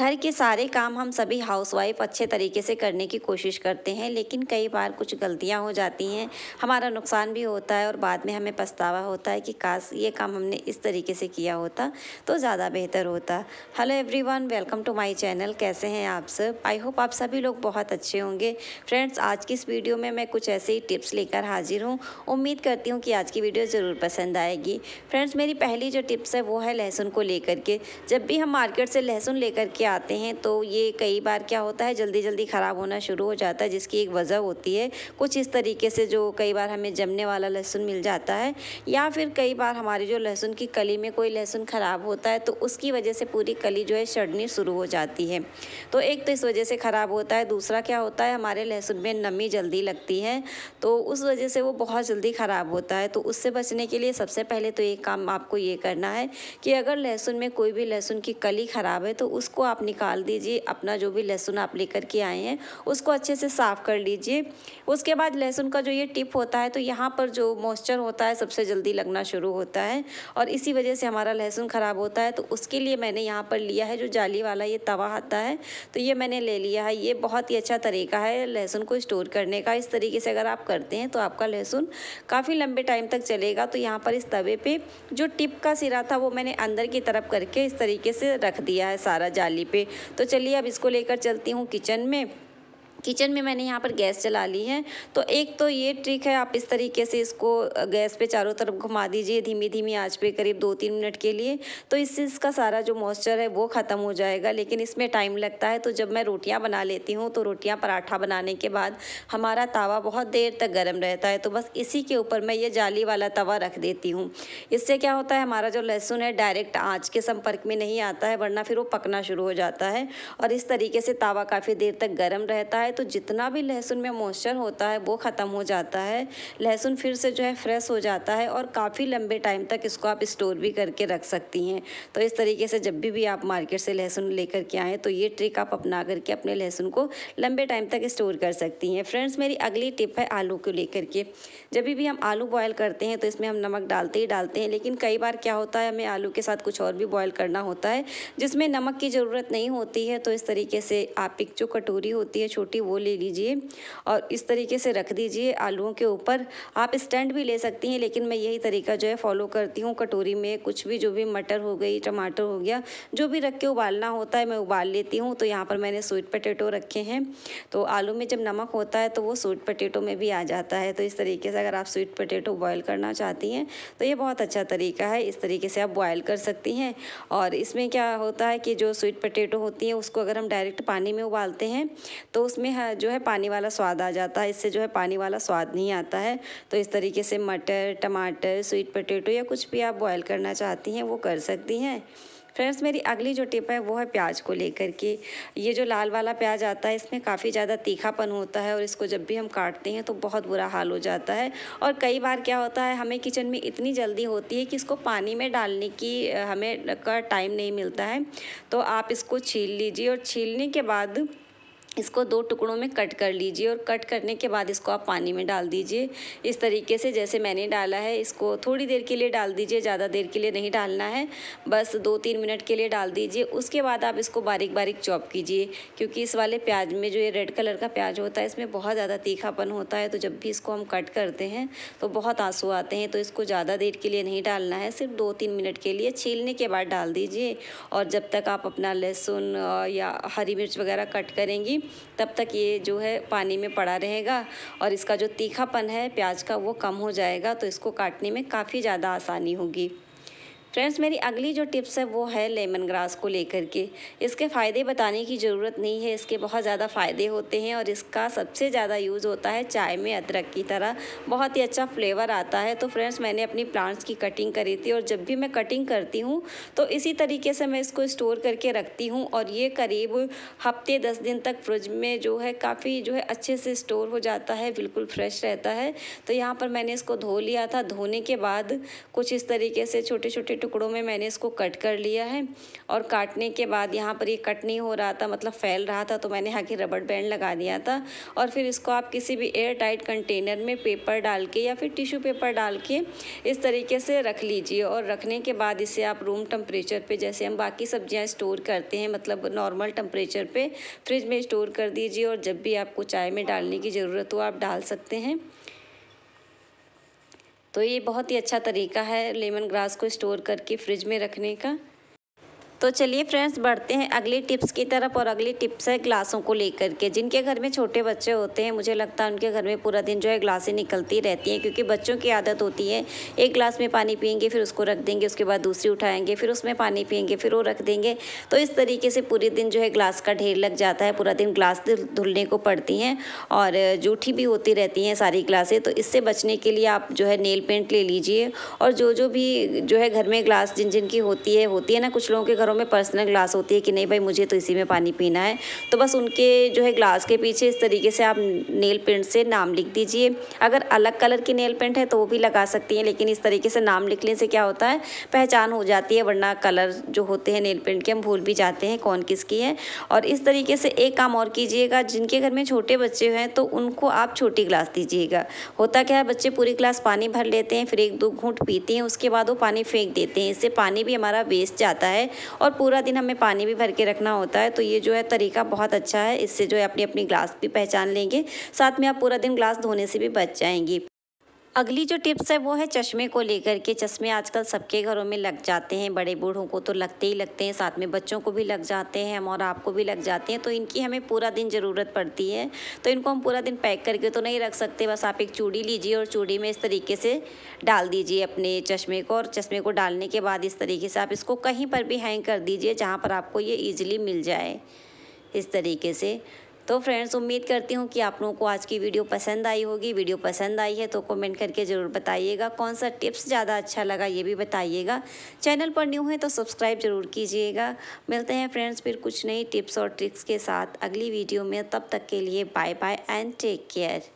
घर के सारे काम हम सभी हाउसवाइफ अच्छे तरीके से करने की कोशिश करते हैं लेकिन कई बार कुछ गलतियां हो जाती हैं हमारा नुकसान भी होता है और बाद में हमें पछतावा होता है कि काश ये काम हमने इस तरीके से किया होता तो ज़्यादा बेहतर होता hello everyone welcome to my channel कैसे हैं आप सब आई होप आप सभी लोग बहुत अच्छे होंगे फ्रेंड्स आज की इस वीडियो में मैं कुछ ऐसे ही टिप्स लेकर हाजिर हूँ उम्मीद करती हूँ कि आज की वीडियो ज़रूर पसंद आएगी फ्रेंड्स मेरी पहली जो टिप्स है वो है लहसुन को लेकर के जब भी हम मार्केट से लहसुन लेकर के आते हैं तो ये कई बार क्या होता है जल्दी जल्दी ख़राब होना शुरू हो जाता है जिसकी एक वजह होती है कुछ इस तरीके से जो कई बार हमें जमने वाला लहसुन मिल जाता है या फिर कई बार हमारी जो लहसुन की कली में कोई लहसुन ख़राब होता है तो उसकी वजह से पूरी कली जो है सड़नी शुरू हो जाती है तो एक तो इस वजह से ख़राब होता है दूसरा क्या होता है हमारे लहसुन में नमी जल्दी लगती है तो उस वजह से वो बहुत जल्दी ख़राब होता है तो उससे बचने के लिए सबसे पहले तो एक काम आपको ये करना है कि अगर लहसुन में कोई भी लहसुन की कली ख़राब है तो उसको आप आप निकाल दीजिए अपना जो भी लहसुन आप लेकर के आए हैं उसको अच्छे से साफ़ कर लीजिए उसके बाद लहसुन का जो ये टिप होता है तो यहाँ पर जो मॉइस्चर होता है सबसे जल्दी लगना शुरू होता है और इसी वजह से हमारा लहसुन ख़राब होता है तो उसके लिए मैंने यहाँ पर लिया है जो जाली वाला ये तवा आता है तो ये मैंने ले लिया है ये बहुत ही अच्छा तरीका है लहसुन को स्टोर करने का इस तरीके से अगर आप करते हैं तो आपका लहसुन काफ़ी लंबे टाइम तक चलेगा तो यहाँ पर इस तवे पे जो टिप का सिरा था वो मैंने अंदर की तरफ करके इस तरीके से रख दिया है सारा जाली पे तो चलिए अब इसको लेकर चलती हूँ किचन में किचन में मैंने यहाँ पर गैस चला ली है तो एक तो ये ट्रिक है आप इस तरीके से इसको गैस पे चारों तरफ घुमा दीजिए धीमी धीमी आंच पे करीब दो तीन मिनट के लिए तो इससे इसका सारा जो मॉइस्चर है वो ख़त्म हो जाएगा लेकिन इसमें टाइम लगता है तो जब मैं रोटियाँ बना लेती हूँ तो रोटियाँ पराठा बनाने के बाद हमारा तवा बहुत देर तक गर्म रहता है तो बस इसी के ऊपर मैं ये जाली वाला तवा रख देती हूँ इससे क्या होता है हमारा जो लहसुन है डायरेक्ट आँच के संपर्क में नहीं आता है वरना फिर वो पकना शुरू हो जाता है और इस तरीके से तावा काफ़ी देर तक गर्म रहता है तो जितना भी लहसुन में मॉइस्चर होता है वो ख़त्म हो जाता है लहसुन फिर से जो है फ्रेश हो जाता है और काफ़ी लंबे टाइम तक इसको आप स्टोर भी करके रख सकती हैं तो इस तरीके से जब भी, भी आप मार्केट से लहसुन लेकर के आएँ तो ये ट्रिक आप अपना करके अपने लहसुन को लंबे टाइम तक स्टोर कर सकती हैं फ्रेंड्स मेरी अगली टिप है आलू को लेकर के जब भी हम आलू बॉयल करते हैं तो इसमें हम नमक डालते ही डालते हैं लेकिन कई बार क्या होता है हमें आलू के साथ कुछ और भी बॉयल करना होता है जिसमें नमक की ज़रूरत नहीं होती है तो इस तरीके से आप एक जो कटोरी होती है छोटी वो ले लीजिए और इस तरीके से रख दीजिए आलूओं के ऊपर आप स्टैंड भी ले सकती हैं लेकिन मैं यही तरीका जो है फॉलो करती हूँ कटोरी में कुछ भी जो भी मटर हो गई टमाटर हो गया जो भी रख के उबालना होता है मैं उबाल लेती हूँ तो यहाँ पर मैंने स्वीट पटेटो रखे हैं तो आलू में जब नमक होता है तो वो स्वीट पटेटो में भी आ जाता है तो इस तरीके से अगर आप स्वीट पटेटो बॉयल करना चाहती हैं तो ये बहुत अच्छा तरीका है इस तरीके से आप बॉयल कर सकती हैं और इसमें क्या होता है कि जो स्वीट पटेटो होती हैं उसको अगर हम डायरेक्ट पानी में उबालते हैं तो उसमें इसमें है जो है पानी वाला स्वाद आ जाता है इससे जो है पानी वाला स्वाद नहीं आता है तो इस तरीके से मटर टमाटर स्वीट पोटेटो या कुछ भी आप बॉयल करना चाहती हैं वो कर सकती हैं फ्रेंड्स मेरी अगली जो टिप है वो है प्याज को लेकर के ये जो लाल वाला प्याज आता है इसमें काफ़ी ज़्यादा तीखापन होता है और इसको जब भी हम काटते हैं तो बहुत बुरा हाल हो जाता है और कई बार क्या होता है हमें किचन में इतनी जल्दी होती है कि इसको पानी में डालने की हमें का टाइम नहीं मिलता है तो आप इसको छील लीजिए और छीलने के बाद इसको दो टुकड़ों में कट कर लीजिए और कट करने के बाद इसको आप पानी में डाल दीजिए इस तरीके से जैसे मैंने डाला है इसको थोड़ी देर के लिए डाल दीजिए ज़्यादा देर के लिए नहीं डालना है बस दो तीन मिनट के लिए डाल दीजिए उसके बाद आप इसको बारीक बारीक चॉप कीजिए क्योंकि इस वाले प्याज में जो ये रेड कलर का प्याज होता है इसमें बहुत ज़्यादा तीखापन होता है तो जब भी इसको हम कट करते हैं तो बहुत आंसू आते हैं तो इसको ज़्यादा देर के लिए नहीं डालना है सिर्फ दो तीन मिनट के लिए छीलने के बाद डाल दीजिए और जब तक आप अपना लहसुन या हरी मिर्च वगैरह कट करेंगी तब तक ये जो है पानी में पड़ा रहेगा और इसका जो तीखापन है प्याज का वो कम हो जाएगा तो इसको काटने में काफ़ी ज़्यादा आसानी होगी फ्रेंड्स मेरी अगली जो टिप्स है वो है लेमन ग्रास को लेकर के इसके फ़ायदे बताने की ज़रूरत नहीं है इसके बहुत ज़्यादा फ़ायदे होते हैं और इसका सबसे ज़्यादा यूज़ होता है चाय में अदरक की तरह बहुत ही अच्छा फ्लेवर आता है तो फ्रेंड्स मैंने अपनी प्लांट्स की कटिंग करी थी और जब भी मैं कटिंग करती हूँ तो इसी तरीके से मैं इसको स्टोर करके रखती हूँ और ये करीब हफ्ते दस दिन तक फ्रिज में जो है काफ़ी जो है अच्छे से स्टोर हो जाता है बिल्कुल फ्रेश रहता है तो यहाँ पर मैंने इसको धो लिया था धोने के बाद कुछ इस तरीके से छोटे छोटे टुकड़ों में मैंने इसको कट कर लिया है और काटने के बाद यहाँ पर ये कट नहीं हो रहा था मतलब फैल रहा था तो मैंने यहाँ की रबड़ बैंड लगा दिया था और फिर इसको आप किसी भी एयर टाइट कंटेनर में पेपर डाल के या फिर टिश्यू पेपर डाल के इस तरीके से रख लीजिए और रखने के बाद इसे आप रूम टम्परेचर पर जैसे हम बाकी सब्जियाँ स्टोर करते हैं मतलब नॉर्मल टम्परेचर पर फ्रिज में स्टोर कर दीजिए और जब भी आपको चाय में डालने की ज़रूरत हो आप डाल सकते हैं तो ये बहुत ही अच्छा तरीका है लेमन ग्रास को स्टोर करके फ्रिज में रखने का तो चलिए फ्रेंड्स बढ़ते हैं अगली टिप्स की तरफ और अगली टिप्स है ग्लासों को लेकर के जिनके घर में छोटे बच्चे होते हैं मुझे लगता है उनके घर में पूरा दिन जो है ग्लासें निकलती रहती हैं क्योंकि बच्चों की आदत होती है एक ग्लास में पानी पियेंगे फिर उसको रख देंगे उसके बाद दूसरी उठाएंगे फिर उसमें पानी पियेंगे फिर वो रख देंगे तो इस तरीके से पूरे दिन जो है ग्लास का ढेर लग जाता है पूरा दिन ग्लास धुलने को पड़ती हैं और जूठी भी होती रहती हैं सारी ग्लासें तो इससे बचने के लिए आप जो है नेल पेंट ले लीजिए और जो जो भी जो है घर में ग्लास जिन जिन की होती है होती है ना कुछ लोगों के घर घरों में पर्सनल ग्लास होती है कि नहीं भाई मुझे तो इसी में पानी पीना है तो बस उनके जो है ग्लास के पीछे इस तरीके से आप नेल पेंट से नाम लिख दीजिए अगर अलग कलर की नेल पेंट है तो वो भी लगा सकती हैं लेकिन इस तरीके से नाम लिखने से क्या होता है पहचान हो जाती है वरना कलर जो होते हैं नेल पेंट के हम भूल भी जाते हैं कौन किसकी है और इस तरीके से एक काम और कीजिएगा जिनके घर में छोटे बच्चे हैं तो उनको आप छोटी ग्लास दीजिएगा होता क्या है बच्चे पूरी ग्लास पानी भर लेते हैं फिर एक दो घूट पीते हैं उसके बाद वो पानी फेंक देते हैं इससे पानी भी हमारा वेस्ट जाता है और पूरा दिन हमें पानी भी भर के रखना होता है तो ये जो है तरीका बहुत अच्छा है इससे जो है अपनी अपनी ग्लास भी पहचान लेंगे साथ में आप पूरा दिन ग्लास धोने से भी बच जाएंगी अगली जो टिप्स है वो है चश्मे को लेकर के चश्मे आजकल सबके घरों में लग जाते हैं बड़े बूढ़ों को तो लगते ही लगते हैं साथ में बच्चों को भी लग जाते हैं हम और आपको भी लग जाते हैं तो इनकी हमें पूरा दिन ज़रूरत पड़ती है तो इनको हम पूरा दिन पैक करके तो नहीं रख सकते बस आप एक चूड़ी लीजिए और चूड़ी में इस तरीके से डाल दीजिए अपने चश्मे को और चश्मे को डालने के बाद इस तरीके से आप इसको कहीं पर भी हैंग कर दीजिए जहाँ पर आपको ये ईजिली मिल जाए इस तरीके से तो फ्रेंड्स उम्मीद करती हूँ कि आप लोगों को आज की वीडियो पसंद आई होगी वीडियो पसंद आई है तो कमेंट करके ज़रूर बताइएगा कौन सा टिप्स ज़्यादा अच्छा लगा ये भी बताइएगा चैनल पर न्यू है तो सब्सक्राइब ज़रूर कीजिएगा मिलते हैं फ्रेंड्स फिर कुछ नई टिप्स और ट्रिक्स के साथ अगली वीडियो में तब तक के लिए bye bye and take care